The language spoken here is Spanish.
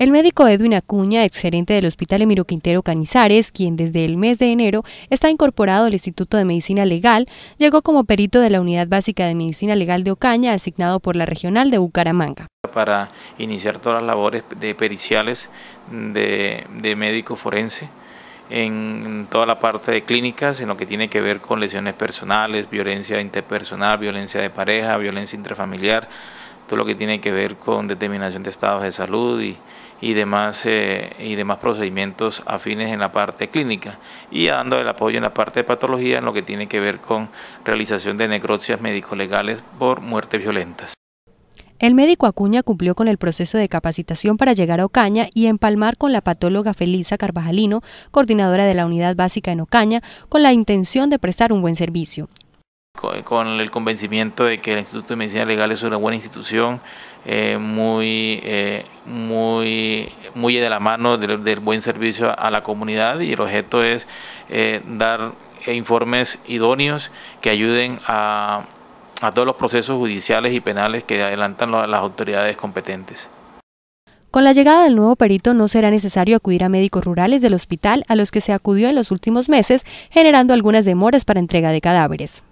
El médico Edwin Acuña, ex del Hospital Emiro Quintero Canizares, quien desde el mes de enero está incorporado al Instituto de Medicina Legal, llegó como perito de la Unidad Básica de Medicina Legal de Ocaña, asignado por la Regional de Bucaramanga. Para iniciar todas las labores de periciales de, de médico forense, en toda la parte de clínicas, en lo que tiene que ver con lesiones personales, violencia interpersonal, violencia de pareja, violencia intrafamiliar, lo que tiene que ver con determinación de estados de salud y, demás, eh, y demás procedimientos afines en la parte clínica y dando el apoyo en la parte de patología en lo que tiene que ver con realización de necropsias médico-legales por muertes violentas. El médico Acuña cumplió con el proceso de capacitación para llegar a Ocaña y empalmar con la patóloga Felisa Carvajalino, coordinadora de la unidad básica en Ocaña, con la intención de prestar un buen servicio con el convencimiento de que el Instituto de Medicina Legal es una buena institución, eh, eh, muy, muy, de la mano del, buen servicio a la comunidad y el objeto es eh, dar informes idóneos que ayuden a, todos los procesos judiciales y penales que adelantan las autoridades competentes. Con la llegada del nuevo perito no será necesario acudir a médicos rurales del hospital a los que se acudió en los últimos meses, generando algunas demoras para entrega de cadáveres.